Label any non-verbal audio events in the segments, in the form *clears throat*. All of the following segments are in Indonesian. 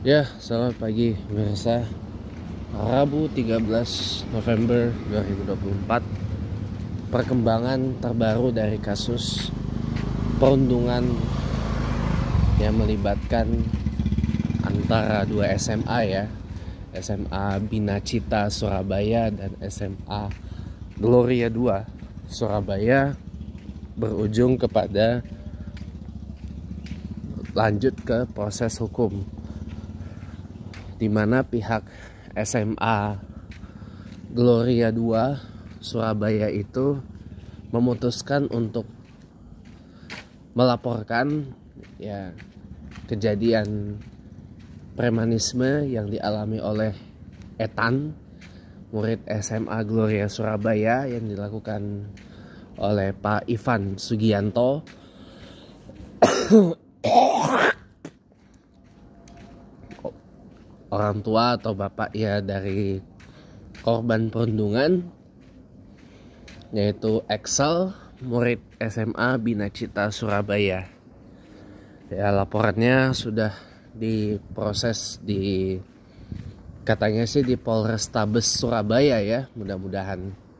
Ya, selamat pagi pemirsa. Rabu 13 November 2024. Perkembangan terbaru dari kasus perundungan yang melibatkan antara dua SMA ya. SMA Bina Cita Surabaya dan SMA Gloria 2 Surabaya berujung kepada lanjut ke proses hukum di mana pihak SMA Gloria 2 Surabaya itu memutuskan untuk melaporkan ya kejadian premanisme yang dialami oleh Etan murid SMA Gloria Surabaya yang dilakukan oleh Pak Ivan Sugianto orang tua atau bapak ya dari korban perundungan yaitu Excel murid SMA Bina Cita Surabaya. Ya laporannya sudah diproses di katanya sih di Polrestabes Surabaya ya mudah-mudahan.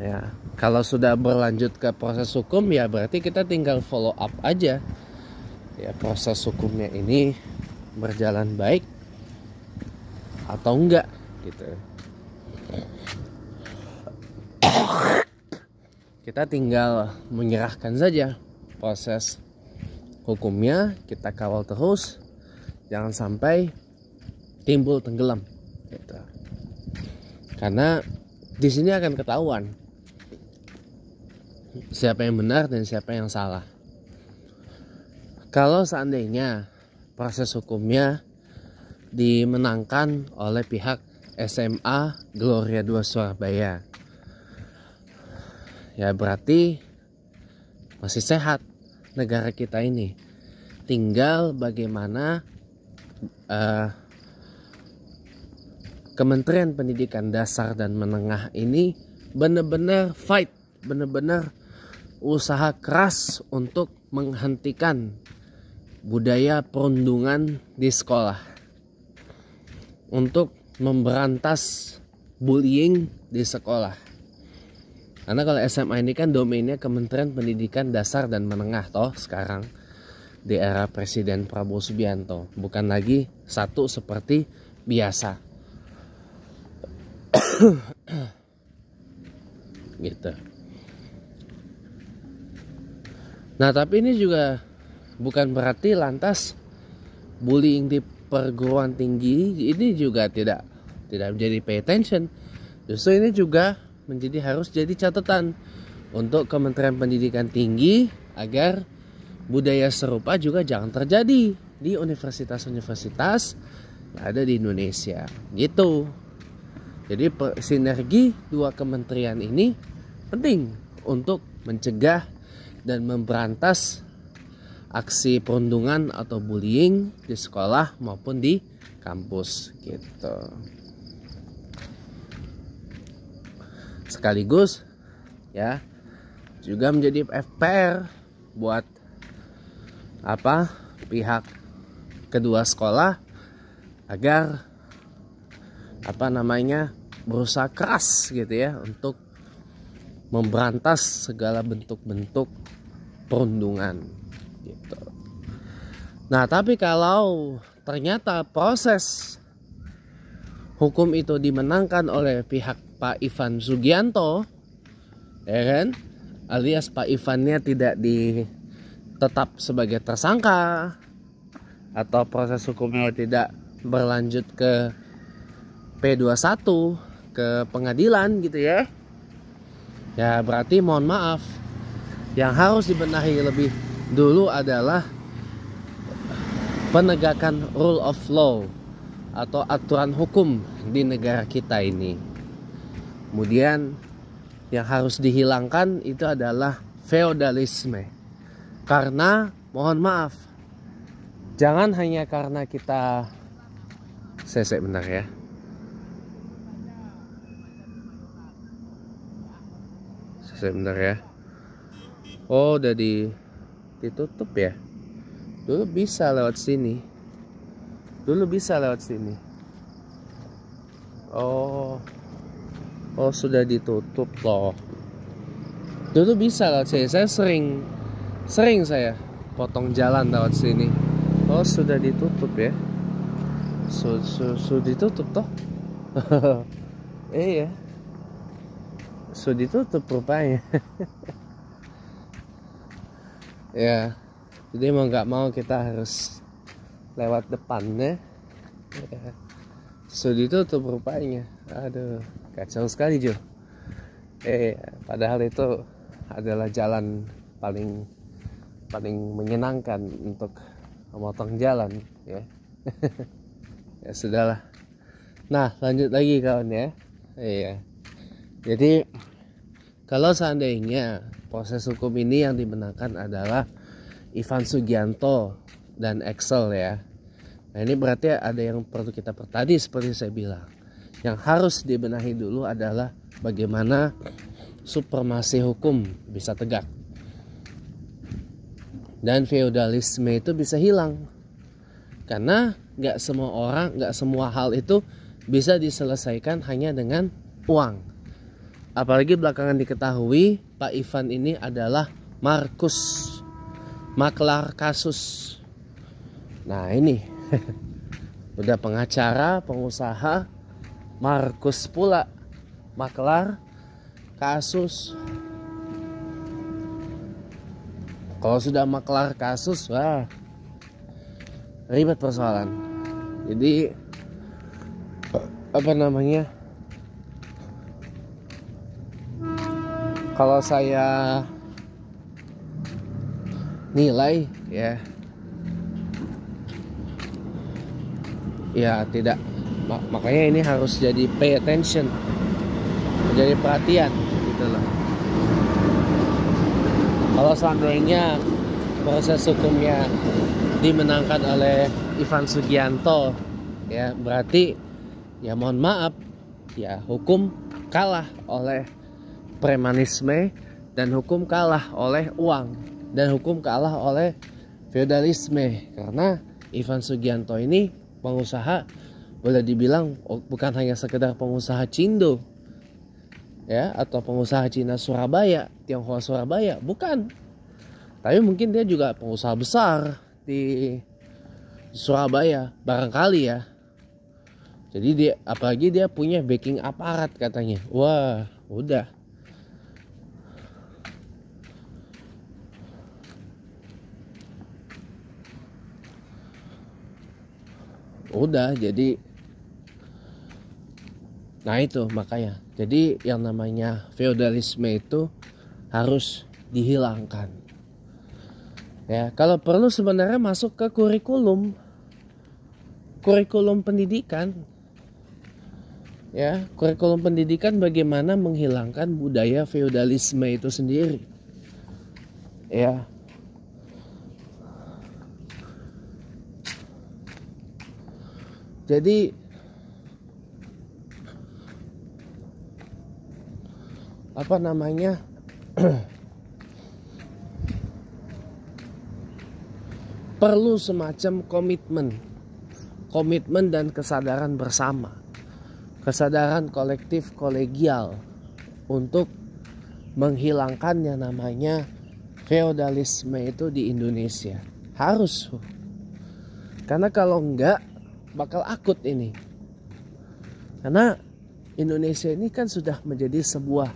Ya, kalau sudah berlanjut ke proses hukum ya berarti kita tinggal follow up aja. Ya proses hukumnya ini berjalan baik atau enggak gitu kita tinggal menyerahkan saja proses hukumnya kita kawal terus jangan sampai timbul tenggelam gitu. karena di sini akan ketahuan siapa yang benar dan siapa yang salah kalau seandainya proses hukumnya dimenangkan oleh pihak SMA Gloria 2 Surabaya. Ya berarti masih sehat negara kita ini. Tinggal bagaimana uh, Kementerian Pendidikan Dasar dan Menengah ini benar-benar fight, benar-benar usaha keras untuk menghentikan budaya perundungan di sekolah untuk memberantas bullying di sekolah. Karena kalau SMA ini kan domainnya Kementerian Pendidikan Dasar dan Menengah toh sekarang di era Presiden Prabowo Subianto, bukan lagi satu seperti biasa. *coughs* gitu. Nah, tapi ini juga bukan berarti lantas bullying di perguruan tinggi ini juga tidak tidak menjadi pay attention. Justru ini juga menjadi harus jadi catatan untuk Kementerian Pendidikan Tinggi agar budaya serupa juga jangan terjadi di universitas-universitas yang ada di Indonesia. Gitu. Jadi sinergi dua kementerian ini penting untuk mencegah dan memberantas aksi perundungan atau bullying di sekolah maupun di kampus gitu. Sekaligus ya juga menjadi FPR buat apa pihak kedua sekolah agar apa namanya berusaha keras gitu ya untuk memberantas segala bentuk-bentuk perundungan Nah, tapi kalau ternyata proses hukum itu dimenangkan oleh pihak Pak Ivan Sugianto, ya kan? Alias Pak Ivannya tidak ditetap sebagai tersangka atau proses hukumnya tidak berlanjut ke P21 ke pengadilan gitu ya. Ya, berarti mohon maaf. Yang harus dibenahi lebih dulu adalah penegakan rule of law atau aturan hukum di negara kita ini. Kemudian yang harus dihilangkan itu adalah feodalisme. Karena mohon maaf, jangan hanya karena kita sesek benar ya. Sesek benar ya. Oh, udah di ditutup ya dulu bisa lewat sini dulu bisa lewat sini oh oh sudah ditutup loh dulu bisa lewat sini saya sering sering saya potong jalan lewat sini oh sudah ditutup ya sudah su, su ditutup toh *laughs* eh, iya sudah ditutup rupanya *laughs* ya yeah jadi mau nggak mau kita harus lewat depannya ya. so itu tuh berupanya aduh kacau sekali Jo eh padahal itu adalah jalan paling paling menyenangkan untuk memotong jalan ya *laughs* ya sudahlah nah lanjut lagi kawan ya iya jadi kalau seandainya proses hukum ini yang dimenangkan adalah Ivan Sugianto dan Excel ya. Nah ini berarti ada yang perlu kita pertadi seperti saya bilang. Yang harus dibenahi dulu adalah bagaimana supremasi hukum bisa tegak. Dan feudalisme itu bisa hilang. Karena gak semua orang, gak semua hal itu bisa diselesaikan hanya dengan uang. Apalagi belakangan diketahui Pak Ivan ini adalah Markus maklar kasus. Nah ini *laughs* udah pengacara, pengusaha, Markus pula maklar kasus. Kalau sudah maklar kasus, wah ribet persoalan. Jadi apa namanya? Kalau saya nilai ya ya tidak makanya ini harus jadi pay attention menjadi perhatian gitu loh kalau seandainya proses hukumnya dimenangkan oleh Ivan Sugianto ya berarti ya mohon maaf ya hukum kalah oleh premanisme dan hukum kalah oleh uang dan hukum kalah oleh feudalisme karena Ivan Sugianto ini pengusaha boleh dibilang oh, bukan hanya sekedar pengusaha Cindo ya atau pengusaha Cina Surabaya, Tionghoa Surabaya, bukan. Tapi mungkin dia juga pengusaha besar di Surabaya, barangkali ya. Jadi dia apalagi dia punya backing aparat katanya. Wah, udah udah jadi nah itu makanya jadi yang namanya feodalisme itu harus dihilangkan ya kalau perlu sebenarnya masuk ke kurikulum kurikulum pendidikan ya kurikulum pendidikan bagaimana menghilangkan budaya feodalisme itu sendiri ya jadi apa namanya *clears throat* perlu semacam komitmen komitmen dan kesadaran bersama kesadaran kolektif kolegial untuk menghilangkan yang namanya feodalisme itu di Indonesia harus karena kalau enggak bakal akut ini. Karena Indonesia ini kan sudah menjadi sebuah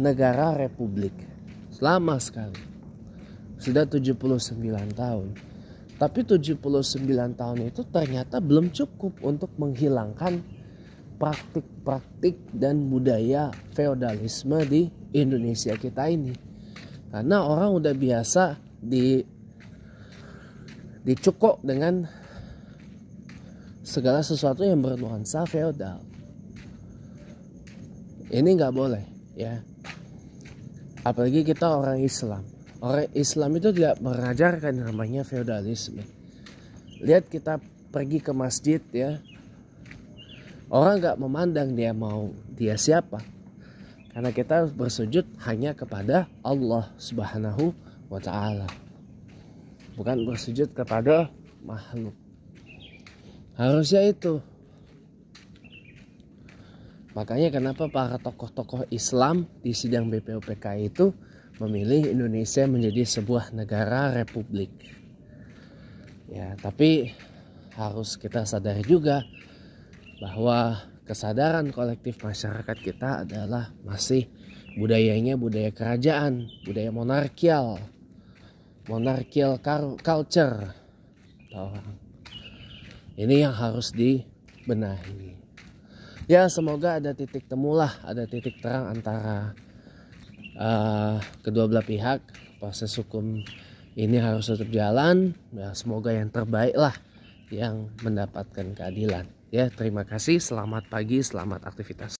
negara republik. selama sekali. Sudah 79 tahun. Tapi 79 tahun itu ternyata belum cukup untuk menghilangkan praktik-praktik dan budaya feodalisme di Indonesia kita ini. Karena orang udah biasa di dicukok dengan segala sesuatu yang bernuansa feodal. Ya Ini nggak boleh ya. Apalagi kita orang Islam. Orang Islam itu tidak mengajarkan namanya feodalisme. Lihat kita pergi ke masjid ya. Orang nggak memandang dia mau dia siapa. Karena kita bersujud hanya kepada Allah Subhanahu wa taala. Bukan bersujud kepada makhluk harusnya itu makanya kenapa para tokoh-tokoh Islam di sidang BPUPK itu memilih Indonesia menjadi sebuah negara republik ya tapi harus kita sadari juga bahwa kesadaran kolektif masyarakat kita adalah masih budayanya budaya kerajaan, budaya monarkial, monarkial culture. Tahu ini yang harus dibenahi. Ya semoga ada titik temulah, ada titik terang antara uh, kedua belah pihak. Proses hukum ini harus tetap jalan. Ya semoga yang terbaiklah yang mendapatkan keadilan. Ya terima kasih, selamat pagi, selamat aktivitas.